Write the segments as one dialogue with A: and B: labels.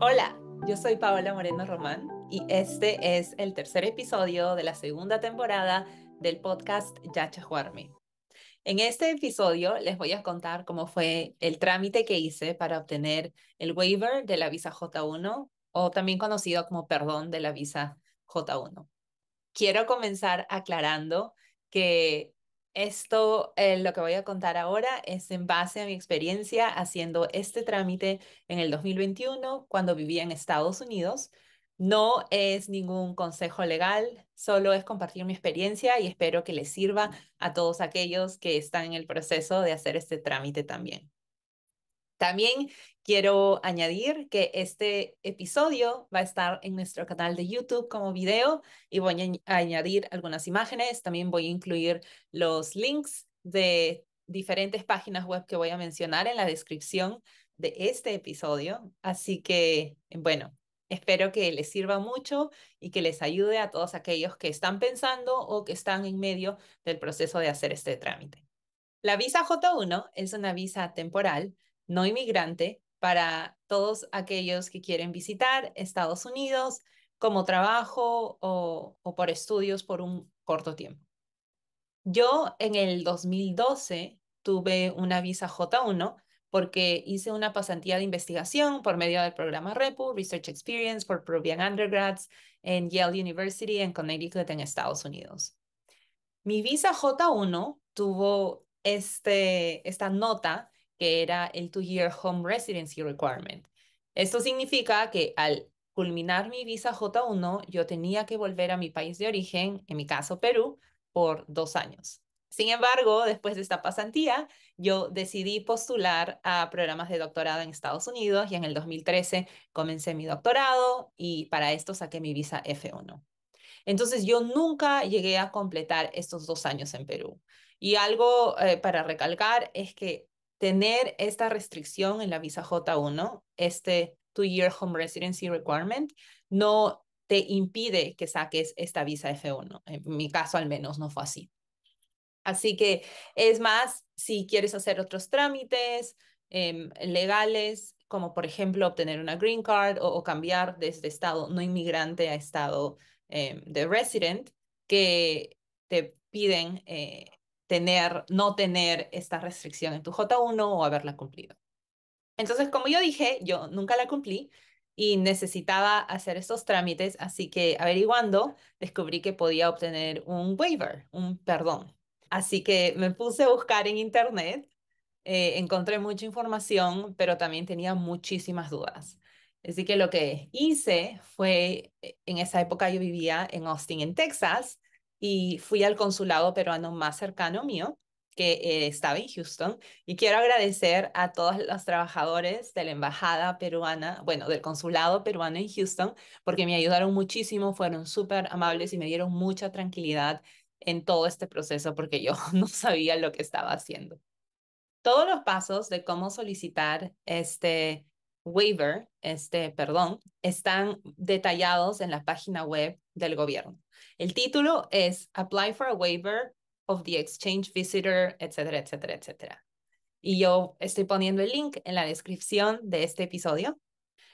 A: Hola, yo soy Paola Moreno Román y este es el tercer episodio de la segunda temporada del podcast Yacha En este episodio les voy a contar cómo fue el trámite que hice para obtener el waiver de la visa J1 o también conocido como perdón de la visa J1. Quiero comenzar aclarando que esto, eh, lo que voy a contar ahora, es en base a mi experiencia haciendo este trámite en el 2021 cuando vivía en Estados Unidos. No es ningún consejo legal, solo es compartir mi experiencia y espero que les sirva a todos aquellos que están en el proceso de hacer este trámite también. También quiero añadir que este episodio va a estar en nuestro canal de YouTube como video y voy a añadir algunas imágenes. También voy a incluir los links de diferentes páginas web que voy a mencionar en la descripción de este episodio. Así que, bueno, espero que les sirva mucho y que les ayude a todos aquellos que están pensando o que están en medio del proceso de hacer este trámite. La visa J1 es una visa temporal no inmigrante para todos aquellos que quieren visitar Estados Unidos como trabajo o, por estudios por un corto tiempo. Yo en el 2012 tuve una visa J1 porque hice una pasantía de investigación por medio del programa REPU, Research Experience for Peruvian Undergrads, en Yale University en Connecticut, en Estados Unidos. Mi visa J1 tuvo este, esta nota que era el Two-Year Home Residency Requirement. Esto significa que al culminar mi visa J1, yo tenía que volver a mi país de origen, en mi caso Perú, por dos años. Sin embargo, después de esta pasantía, yo decidí postular a programas de doctorado en Estados Unidos y en el 2013 comencé mi doctorado y para esto saqué mi visa F1. Entonces, yo nunca llegué a completar estos dos años en Perú. Y algo eh, para recalcar es que tener esta restricción en la visa J1, este two-year home residency requirement, no te impide que saques esta visa F1. En mi caso al menos no fue así. Así que es más, si quieres hacer otros trámites em, legales, como por ejemplo obtener una green card o, cambiar desde estado no inmigrante a estado em, de resident, que te piden eh, tener, no tener esta restricción en tu J1 o haberla cumplido. Entonces, como yo dije, yo nunca la cumplí y necesitaba hacer estos trámites, así que averiguando, descubrí que podía obtener un waiver, un perdón. Así que me puse a buscar en internet, eh, encontré mucha información, pero también tenía muchísimas dudas. Así que lo que hice fue, eh, en esa época yo vivía en Austin, en Texas, y fui al consulado peruano más cercano mío, que eh, estaba en Houston. Y quiero agradecer a todos los trabajadores de la embajada peruana, bueno, del consulado peruano en Houston, porque me ayudaron muchísimo, fueron súper amables y me dieron mucha tranquilidad en todo este proceso porque yo no sabía lo que estaba haciendo. Todos los pasos de cómo solicitar este waiver, este perdón, están detallados en la página web del gobierno. El título es Apply for a Waiver of the Exchange Visitor, etcétera, etcétera, etcétera. Y yo estoy poniendo el link en la descripción de este episodio.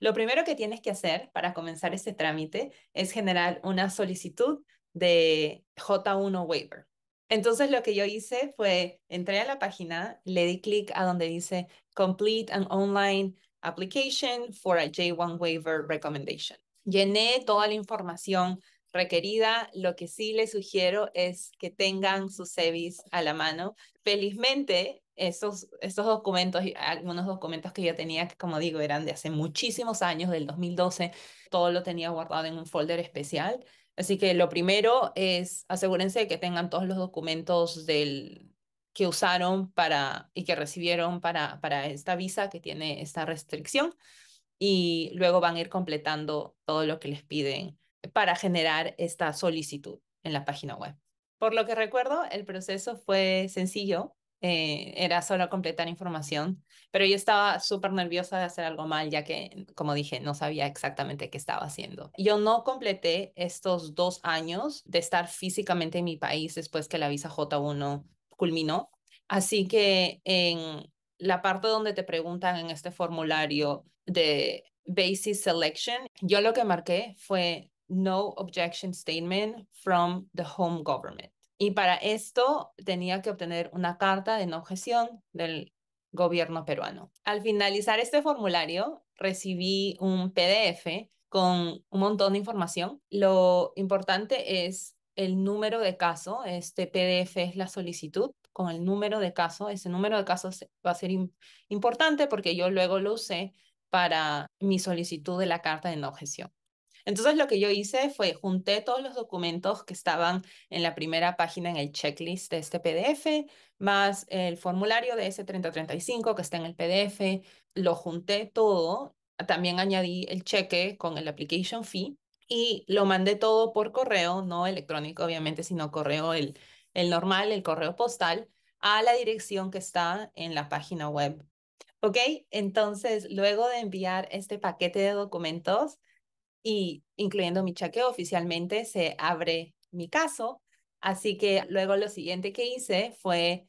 A: Lo primero que tienes que hacer para comenzar este trámite es generar una solicitud de J1 Waiver. Entonces lo que yo hice fue, entré a la página, le di clic a donde dice Complete an Online Application for a J1 Waiver Recommendation. Llené toda la información requerida, lo que sí les sugiero es que tengan sus CEVIS a la mano. Felizmente, esos, esos documentos, algunos documentos que yo tenía, que como digo, eran de hace muchísimos años, del 2012, todo lo tenía guardado en un folder especial. Así que lo primero es asegúrense de que tengan todos los documentos del, que usaron para y que recibieron para, para esta visa que tiene esta restricción y luego van a ir completando todo lo que les piden para generar esta solicitud en la página web. Por lo que recuerdo, el proceso fue sencillo, eh, era solo completar información, pero yo estaba súper nerviosa de hacer algo mal, ya que, como dije, no sabía exactamente qué estaba haciendo. Yo no completé estos dos años de estar físicamente en mi país después que la visa J1 culminó, así que en la parte donde te preguntan en este formulario de Basis Selection, yo lo que marqué fue no objection statement from the home government. Y para esto tenía que obtener una carta de no objeción del gobierno peruano. Al finalizar este formulario, recibí un PDF con un montón de información. Lo importante es el número de caso. Este PDF es la solicitud con el número de caso. Ese número de casos va a ser importante porque yo luego lo usé para mi solicitud de la carta de no objeción. Entonces lo que yo hice fue junté todos los documentos que estaban en la primera página en el checklist de este PDF, más el formulario de ese 3035 que está en el PDF, lo junté todo, también añadí el cheque con el application fee y lo mandé todo por correo, no electrónico obviamente, sino correo el, el normal, el correo postal a la dirección que está en la página web. ¿Ok? Entonces, luego de enviar este paquete de documentos, y incluyendo mi chequeo oficialmente se abre mi caso. Así que luego lo siguiente que hice fue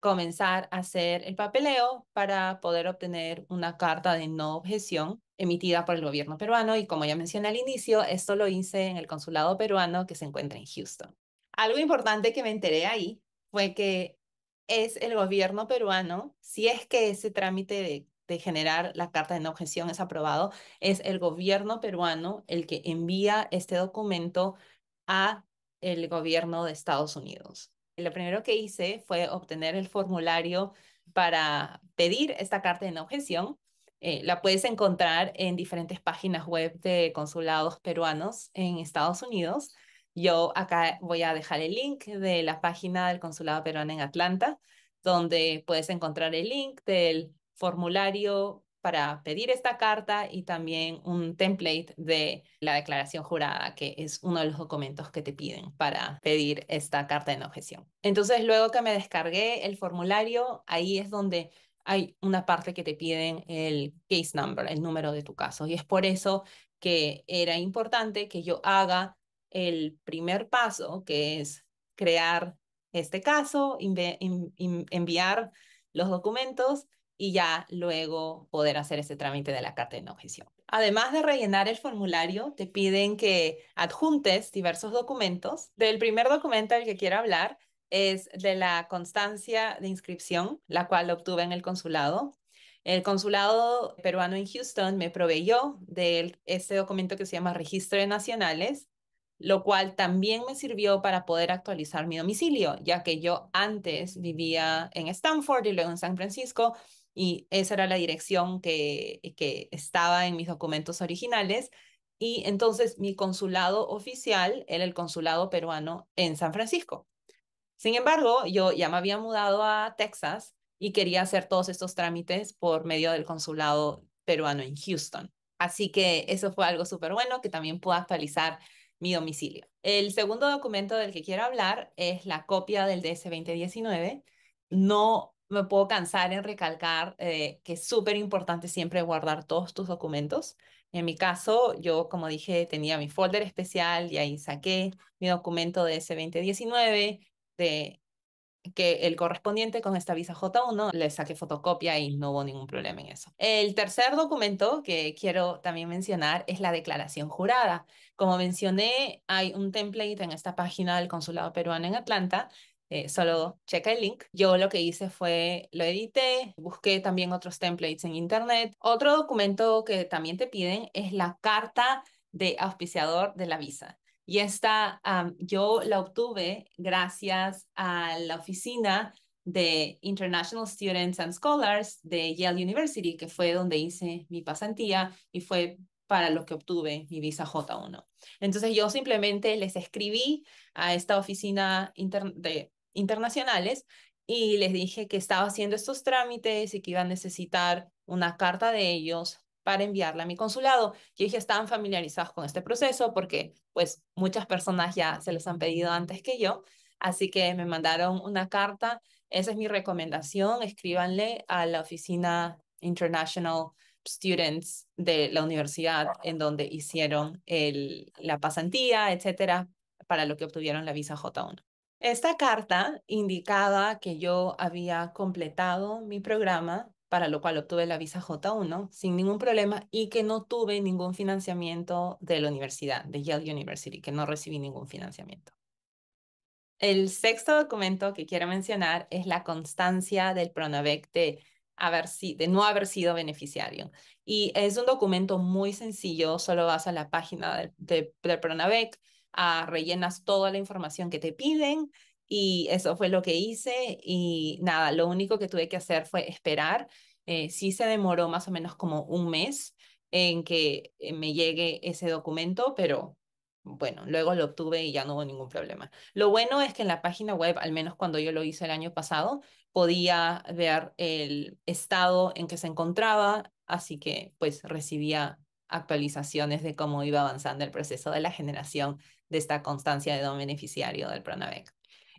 A: comenzar a hacer el papeleo para poder obtener una carta de no objeción emitida por el gobierno peruano y como ya mencioné al inicio, esto lo hice en el consulado peruano que se encuentra en Houston. Algo importante que me enteré ahí fue que es el gobierno peruano, si es que ese trámite de de generar la carta de no objeción es aprobado, es el gobierno peruano el que envía este documento a el gobierno de Estados Unidos. Lo primero que hice fue obtener el formulario para pedir esta carta de no objeción. Eh, la puedes encontrar en diferentes páginas web de consulados peruanos en Estados Unidos. Yo acá voy a dejar el link de la página del consulado peruano en Atlanta, donde puedes encontrar el link del formulario para pedir esta carta y también un template de la declaración jurada, que es uno de los documentos que te piden para pedir esta carta de objeción. Entonces, luego que me descargué el formulario, ahí es donde hay una parte que te piden el case number, el número de tu caso. Y es por eso que era importante que yo haga el primer paso, que es crear este caso, enviar los documentos y ya luego poder hacer ese trámite de la carta de no objeción. Además de rellenar el formulario, te piden que adjuntes diversos documentos. Del primer documento del que quiero hablar es de la constancia de inscripción, la cual obtuve en el consulado. El consulado peruano en Houston me proveyó de este documento que se llama Registro de Nacionales, lo cual también me sirvió para poder actualizar mi domicilio, ya que yo antes vivía en Stanford y luego en San Francisco y esa era la dirección que, que estaba en mis documentos originales. Y entonces mi consulado oficial era el consulado peruano en San Francisco. Sin embargo, yo ya me había mudado a Texas y quería hacer todos estos trámites por medio del consulado peruano en Houston. Así que eso fue algo súper bueno que también pude actualizar mi domicilio. El segundo documento del que quiero hablar es la copia del DS-2019. No me puedo cansar en recalcar eh, que es súper importante siempre guardar todos tus documentos. En mi caso, yo, como dije, tenía mi folder especial y ahí saqué mi documento de ese 2019, de que el correspondiente con esta visa J1 le saqué fotocopia y no hubo ningún problema en eso. El tercer documento que quiero también mencionar es la declaración jurada. Como mencioné, hay un template en esta página del Consulado Peruano en Atlanta eh, solo checa el link. Yo lo que hice fue lo edité, busqué también otros templates en internet. Otro documento que también te piden es la carta de auspiciador de la visa. Y esta yo la obtuve gracias a la oficina de International Students and Scholars de Yale University, que fue donde hice mi pasantía y fue para lo que obtuve mi visa J1. Entonces yo simplemente les escribí a esta oficina de internacionales y les dije que estaba haciendo estos trámites y que iba a necesitar una carta de ellos para enviarla a mi consulado. Y dije estaban familiarizados con este proceso porque pues muchas personas ya se los han pedido antes que yo. Así que me mandaron una carta. Esa es mi recomendación. Escríbanle a la oficina International Students de la universidad en donde hicieron la pasantía, etcétera, para lo que obtuvieron la visa J1. Esta carta indicaba que yo había completado mi programa, para lo cual obtuve la visa J1 sin ningún problema y que no tuve ningún financiamiento de la universidad, de Yale University, que no recibí ningún financiamiento. El sexto documento que quiero mencionar es la constancia del PRONAVEC de, haber, de no haber sido beneficiario. Y es un documento muy sencillo, solo vas a la página del de, PRONAVEC, rellenas toda la información que te piden y eso fue lo que hice y nada, lo único que tuve que hacer fue esperar. Eh, sí se demoró más o menos como un mes en que eh, me llegue ese documento, pero bueno, luego lo obtuve y ya no hubo ningún problema. Lo bueno es que en la página web, al menos cuando yo lo hice el año pasado, podía ver el estado en que se encontraba, así que pues recibía actualizaciones de cómo iba avanzando el proceso de la generación de esta constancia de don beneficiario del PRONAVEC.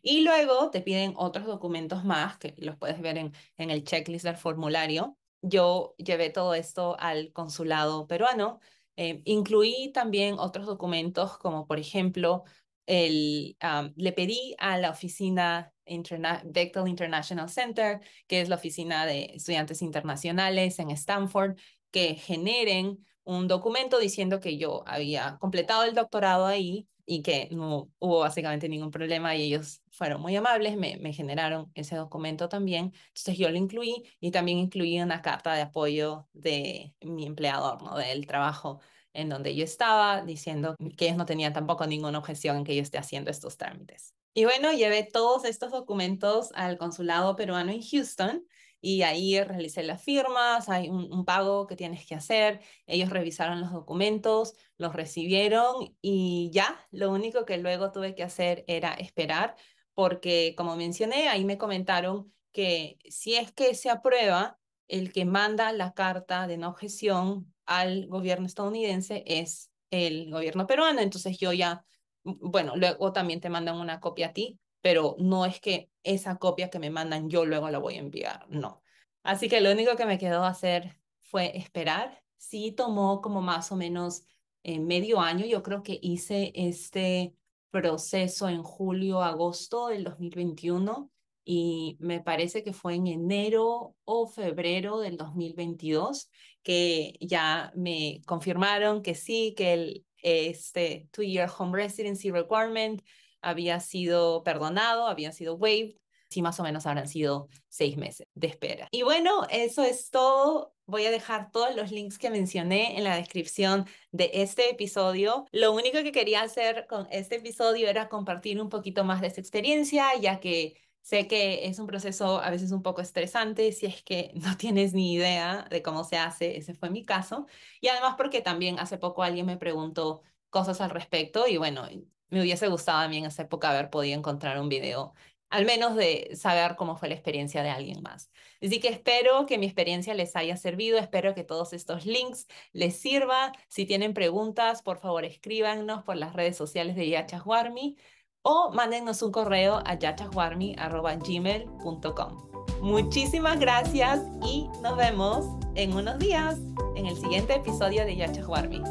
A: Y luego te piden otros documentos más, que los puedes ver en, el checklist del formulario. Yo llevé todo esto al consulado peruano. Eh, incluí también otros documentos, como por ejemplo, el, le pedí a la oficina Interna International Center, que es la oficina de estudiantes internacionales en Stanford, que generen un documento diciendo que yo había completado el doctorado ahí y que no hubo básicamente ningún problema y ellos fueron muy amables, me, generaron ese documento también. Entonces yo lo incluí y también incluí una carta de apoyo de mi empleador, ¿no? Del trabajo en donde yo estaba, diciendo que ellos no tenían tampoco ninguna objeción en que yo esté haciendo estos trámites. Y bueno, llevé todos estos documentos al consulado peruano en Houston y ahí realicé las firmas, hay un, pago que tienes que hacer, ellos revisaron los documentos, los recibieron y ya, lo único que luego tuve que hacer era esperar, porque como mencioné, ahí me comentaron que si es que se aprueba, el que manda la carta de no objeción al gobierno estadounidense es el gobierno peruano, entonces yo ya, mm, bueno, luego también te mandan una copia a ti pero no es que esa copia que me mandan yo luego la voy a enviar, no. Así que lo único que me quedó hacer fue esperar. Sí tomó como más o menos eh, medio año. Yo creo que hice este proceso en julio, agosto del 2021 y me parece que fue en enero o febrero del 2022 que ya me confirmaron que sí, que el este two-year home residency requirement había sido perdonado, había sido waived, si más o menos habrán sido seis meses de espera. Y bueno, eso es todo. Voy a dejar todos los links que mencioné en la descripción de este episodio. Lo único que quería hacer con este episodio era compartir un poquito más de esta experiencia, ya que sé que es un proceso a veces un poco estresante si es que no tienes ni idea de cómo se hace. Ese fue mi caso. Y además porque también hace poco alguien me preguntó cosas al respecto y bueno, me hubiese gustado a mí en esa época haber podido encontrar un video, al menos de saber cómo fue la experiencia de alguien más. Así que espero que mi experiencia les haya servido, espero que todos estos links les sirva. Si tienen preguntas, por favor escríbanos por las redes sociales de Yachaswarmi o mándenos un correo a yachaswarmi.gmail.com. Muchísimas gracias y nos vemos en unos días en el siguiente episodio de Yachaswarmi.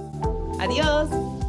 A: Adiós.